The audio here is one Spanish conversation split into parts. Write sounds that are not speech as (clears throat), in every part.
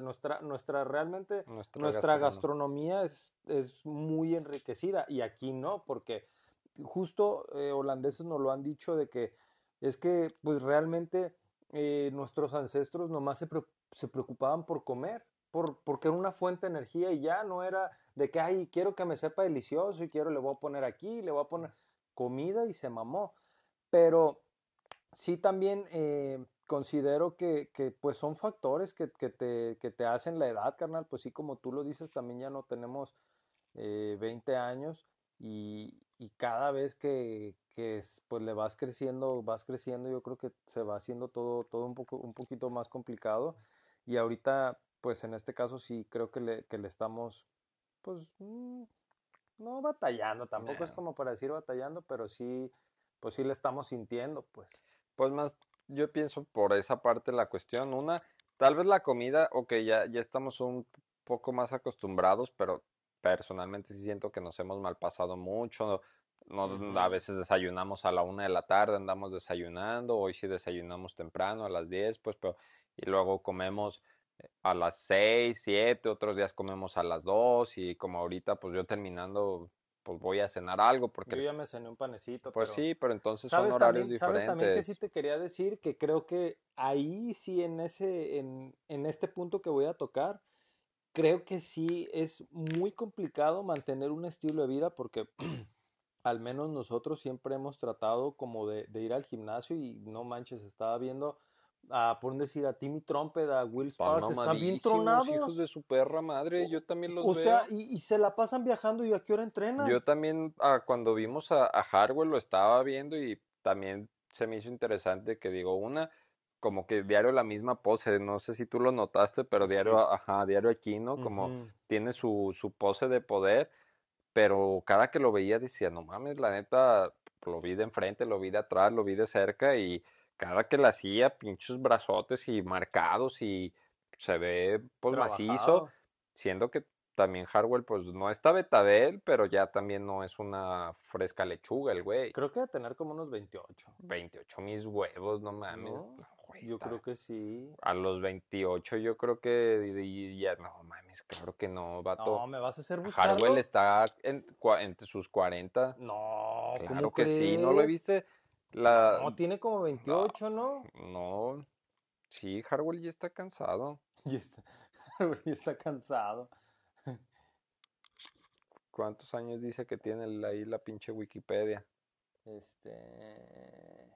Nuestra, nuestra realmente, nuestra, gastronomía, es, es, muy enriquecida y aquí no, porque justo eh, holandeses nos lo han dicho de que es que pues realmente eh, nuestros ancestros nomás se, se preocupaban por comer, por, porque era una fuente de energía y ya no era de que, ay, quiero que me sepa delicioso y quiero, le voy a poner aquí, le voy a poner mm. comida y se mamó. Pero sí también... Eh, considero que, que, pues son factores que, que, te, que, te, hacen la edad, carnal. Pues sí, como tú lo dices, también ya no tenemos 20 eh, años y, y cada vez que, pues le vas creciendo, vas creciendo, yo creo que se va haciendo todo, todo un, poco, un poquito más complicado. Y ahorita, pues en este caso sí creo que le, que le estamos, pues, mm, no batallando, tampoco es como para decir batallando, pero sí, pues sí le estamos sintiendo, pues. Pues más yo pienso por esa parte la cuestión. Una, tal vez la comida, ok, ya, ya estamos un poco más acostumbrados, pero personalmente sí siento que nos hemos mal pasado mucho. No, A veces desayunamos a la una de la tarde, andamos desayunando, hoy sí desayunamos temprano, a las diez, pues, pero, y luego comemos eh, a las seis, siete, otros días comemos a las dos, y como ahorita, pues yo terminando pues voy a cenar algo porque... Yo ya me cené un panecito. Pues sí, pero entonces son horarios diferentes. Sabes también que sí te quería decir que creo que ahí sí en ese, en, en este punto que voy a tocar, creo que sí es muy complicado mantener un estilo de vida porque (clears throat) al menos nosotros siempre hemos tratado como de, de ir al gimnasio y no manches, estaba viendo a por decir a Timmy Trumpet, a Will Sparks, están bien tronados. hijos de su perra madre, yo también los veo. O sea, y, se la pasan viajando y a qué hora entrenan. Yo también cuando vimos a, a Hardwell lo estaba viendo y también se me hizo interesante que digo una como que diario la misma pose, no sé si tú lo notaste, pero diario, ajá, diario aquí, ¿no? Como tiene su, su pose de poder, pero cada que lo veía decía, no mames, la neta, lo vi de enfrente, lo vi de atrás, lo vi de cerca y cada que la hacía, pinchos brazotes y marcados y se ve pues macizo, siendo que también Harwell pues no está Betabel, pero ya también no es una fresca lechuga el güey. Creo que va a tener como unos 28. 28 mis huevos, no mames. yo creo que sí. A los 28 yo creo que ya no mames, claro que no, vato. No, me vas a hacer buscar. Harwell está en, entre sus 40. No, claro que sí, no lo viste no, tiene como 28, ¿no? No. Sí, Harwell ya está cansado. (laughs) Ya está, Harwell ya está cansado. ¿Cuántos años dice que tiene ahí la pinche Wikipedia? Este.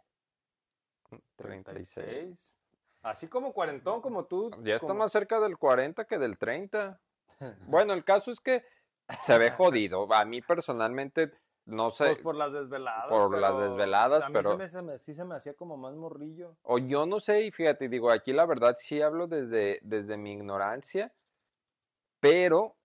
36. Mm, Así como cuarentón, como tú. Mm, ya está más cerca del 40 que del 30. (laughs) Bueno, el caso es que se ve jodido. A mí personalmente no sé. Pues por las desveladas. Por las desveladas, a mí pero. sí se me hacía como más morrillo. O yo no sé, y fíjate, digo, aquí la verdad sí hablo desde, desde mi ignorancia, pero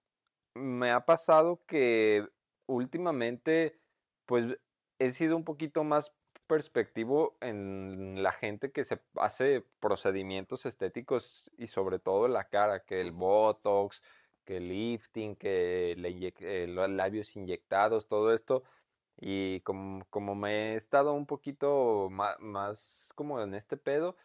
me ha pasado que últimamente, pues he sido un poquito más perspectivo en la gente que se hace procedimientos estéticos y sobre todo la cara, que el Botox, que lifting, que eh, los labios inyectados, todo esto. Y como, me he estado un poquito más, como en este pedo,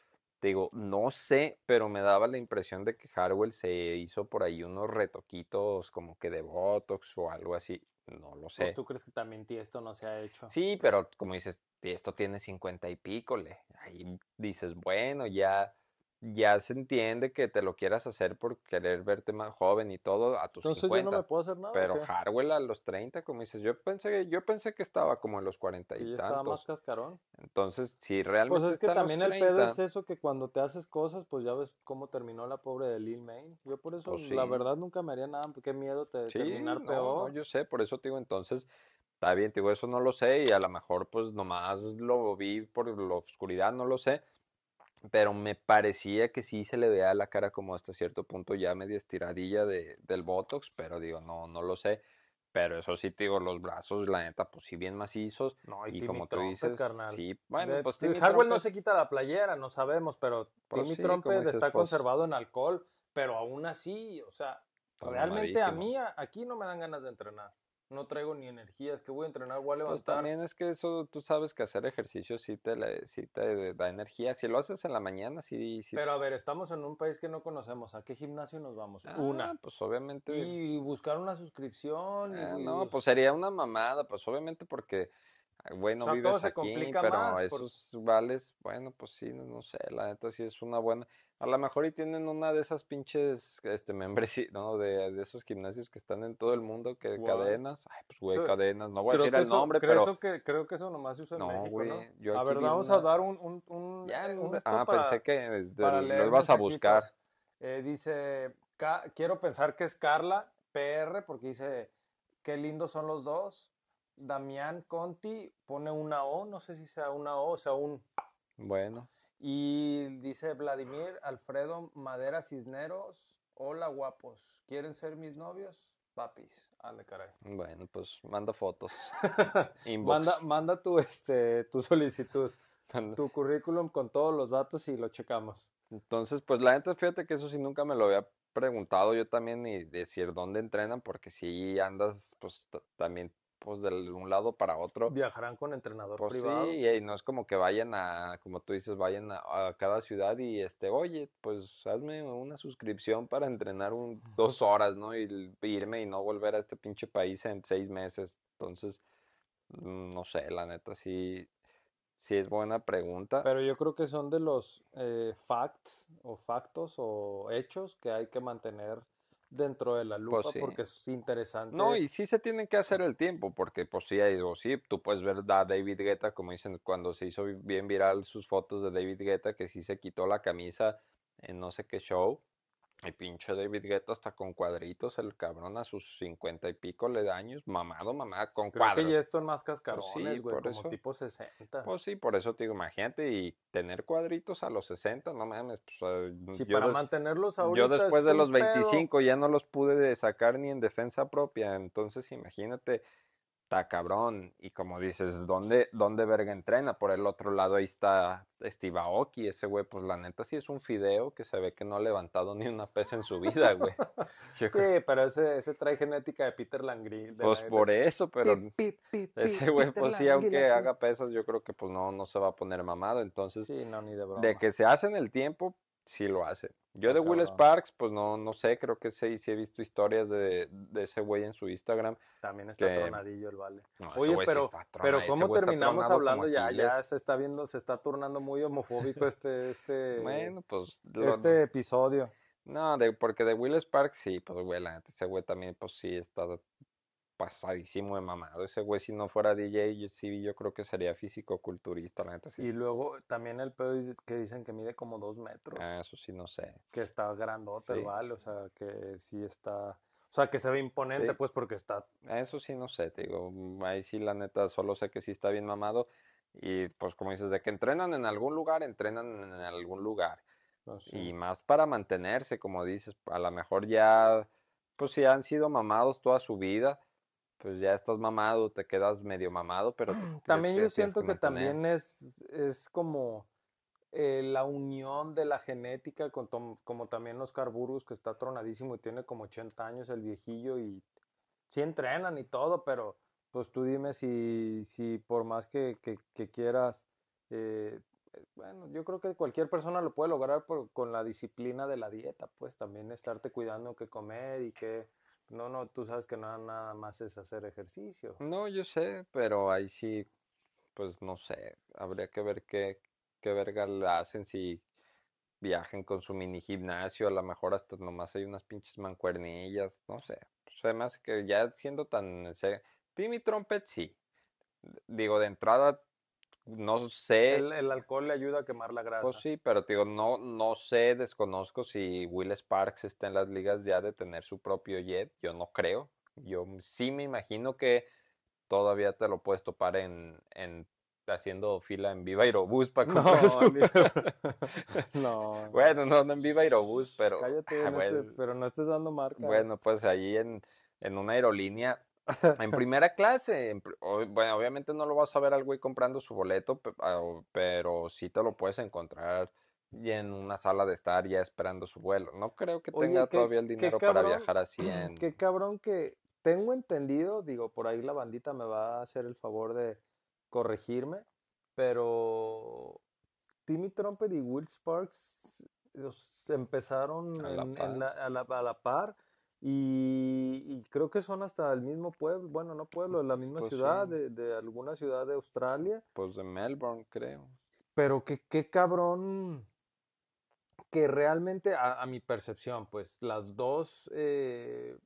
te digo, no sé, pero me daba la impresión de que Harwell se hizo por ahí unos retoquitos como que de Botox o algo así. No lo sé. tú crees que también esto no se ha hecho. Sí, pero como dices, esto tiene cincuenta y pico, le. Ahí dices, bueno, ya ya se entiende que te lo quieras hacer por querer verte más joven y todo a tus Entonces Yo no me puedo hacer nada. Pero Harwell a los 30, como dices, yo pensé que yo pensé que estaba como en los 40 y, y estaba más cascarón. Entonces, si pues realmente Pues es que también el pedo es eso que cuando te haces cosas, pues ya ves cómo terminó la pobre de Lil Main. Yo por eso pues la verdad nunca me haría nada, porque pues, miedo te terminar peor. No, yo sé, por eso te digo, entonces Está bien, te digo, eso no lo sé y a lo mejor pues nomás lo vi por la oscuridad, no lo sé pero me parecía que sí se le veía la cara como hasta cierto punto ya media estiradilla de, del Botox, pero digo, no, no lo sé. Pero eso sí, te digo, los brazos, la neta, pues sí bien macizos. No, y, como tú dices, carnal. sí, bueno, pues Timmy no se quita la playera, no sabemos, pero por pues mi sí, está pues conservado en alcohol, pero aún así, o sea, pues realmente a mí aquí no me dan ganas de entrenar no traigo ni energías, que voy a entrenar, voy a pues levantar. también es que eso, tú sabes que hacer ejercicio sí te, da energía. Si lo haces en la mañana, sí, Pero a ver, estamos en un país que no conocemos. ¿A qué gimnasio nos vamos? una. Ah, pues obviamente. Y buscar una suscripción. Ah, no, pues sería una mamada, pues obviamente porque bueno, vives aquí, pero esos vales, bueno, pues sí, no, sé, la neta sí es una buena. A lo mejor y tienen una de esas pinches, este, membresía, (laughs) ¿no? De, esos gimnasios que están en todo el mundo, que cadenas, ay, pues güey, cadenas, no voy a decir el nombre, pero... Eso que, creo que eso nomás se usa en México, ¿no? Yo a ver, vamos a dar un... un, un, eh, ah, pensé que vas a buscar. Eh, dice, quiero pensar que es Carla PR, porque dice, qué lindos son los dos, Damián Conti pone una O, no sé si sea una O, o sea, un... Bueno. Y dice Vladimir Alfredo Madera Cisneros, hola guapos, ¿quieren ser mis novios? Papis, dale caray. Bueno, pues manda fotos. (laughs) Manda, manda tu, este, tu solicitud, tu currículum con todos los datos y lo checamos. Entonces, pues la gente fíjate que eso sí nunca me lo había preguntado yo también y decir dónde entrenan, porque si andas, pues también de un lado para otro. Viajarán con entrenador pues privado. Sí, y, no es como que vayan a, como tú dices, vayan a, cada ciudad y este, oye, pues hazme una suscripción para entrenar un, dos horas, ¿no? Y, irme y no volver a este pinche país en seis meses. Entonces, mm, no sé, la neta, sí, sí es buena pregunta. Pero yo creo que son de los eh, facts o factos o hechos que hay que mantener dentro de la pues lupa porque es interesante. No, y sí se tienen que hacer el tiempo, porque pues sí, sí, tú puedes ver David Guetta, como dicen, cuando se hizo bien viral sus fotos de David Guetta, que sí se quitó la camisa en no sé qué show, el pinche David Guetta hasta con cuadritos, el cabrón a sus cincuenta y pico le da mamado, mamá, con Creo esto en más cascarones, pues como tipo sesenta, Pues sí, por eso te digo, imagínate, y tener cuadritos a los sesenta no mames. Pues, eh, sí, para mantenerlos Yo después de los veinticinco ya no los pude sacar ni en defensa propia, entonces imagínate está cabrón. Y como dices, ¿dónde, dónde verga entrena? Por el otro lado ahí está Steve Aoki, ese güey, pues la neta sí es un fideo que se ve que no ha levantado ni una pesa en su vida, güey. (laughs) (laughs) sí, pero ese, ese, trae genética de Peter Langri. pues por eso, pero ese güey, pues sí, aunque haga pesas, yo creo que pues no, no se va a poner mamado. Entonces, sí, no, de, de que se hacen el tiempo, sí lo hace. Yo ah, de Will Sparks, pues no, no sé, creo que sí, sí he visto historias de, de ese güey en su Instagram. También está tronadillo el vale. Oye, pero, ¿cómo terminamos hablando ya? Ya se está viendo, se está turnando muy homofóbico este, este, pues, este episodio. No, porque de Will Sparks sí, pues güey, ese güey también, pues sí, está pasadísimo de mamado. Ese güey, si no fuera DJ, yo, sí, yo creo que sería físico-culturista, la neta. Y luego también el pedo que dicen que mide como dos metros. Ah, eso sí, no sé. Que está grandote vale, o sea, que sí está... O sea, que se ve imponente, pues, porque está... Ah, eso sí, no sé, te digo. Mm, ahí sí, la neta, solo sé que sí está bien mamado. Y, pues, como dices, de que entrenan en algún lugar, entrenan en algún lugar. Ah, y más para mantenerse, como dices, a lo mejor ya... Pues si han sido mamados toda su vida, pues ya estás mamado, te quedas medio mamado, pero... Mm, también yo siento que también es, es como eh, la unión de la genética con como también los carburos, que está tronadísimo y tiene como 80 años el viejillo y sí entrenan y todo, pero pues tú dime si, si por más que, quieras, eh, bueno, yo creo que cualquier persona lo puede lograr con la disciplina de la dieta, pues también estarte cuidando qué comer y qué no, no, tú sabes que nada más es hacer ejercicio. No, yo sé, pero ahí sí, pues no sé, habría que ver qué, verga le hacen si viajen con su mini gimnasio, a lo mejor hasta nomás hay unas pinches mancuernillas, no sé. Además que ya siendo tan... Ese... Pimi trompet, sí. Digo, de entrada no sé. El, alcohol le ayuda a quemar la pues grasa. Pues sí, pero digo, no, no sé, desconozco si Will Sparks está en las ligas ya de tener su propio jet. Yo no creo. Yo sí me imagino que todavía te lo puedes topar en, en haciendo fila en Viva Aerobús para (laughs) comprar (laughs) (laughs) no, Bueno, no, en Viva Aerobús, pero... Cállate, ah, pero no estés dando marca. Bueno, pues allí en, en una aerolínea en primera clase, obviamente no lo vas a ver al güey comprando su boleto, ah, pero, sí te lo puedes encontrar y en una sala de estar ya esperando su vuelo. No creo que tenga todavía el dinero para viajar así (clears throat) en... Qué cabrón que tengo entendido, digo, por ahí la bandita me va a hacer el favor de corregirme, pero Timmy Trumpet y Will Sparks empezaron a la par y, creo que son hasta el mismo pueblo, bueno, no mm, pueblo, la misma pues ciudad, de, alguna ciudad de Australia. Pues de Melbourne, creo. Pero qué que cabrón que realmente, a, mi percepción, pues las dos eh,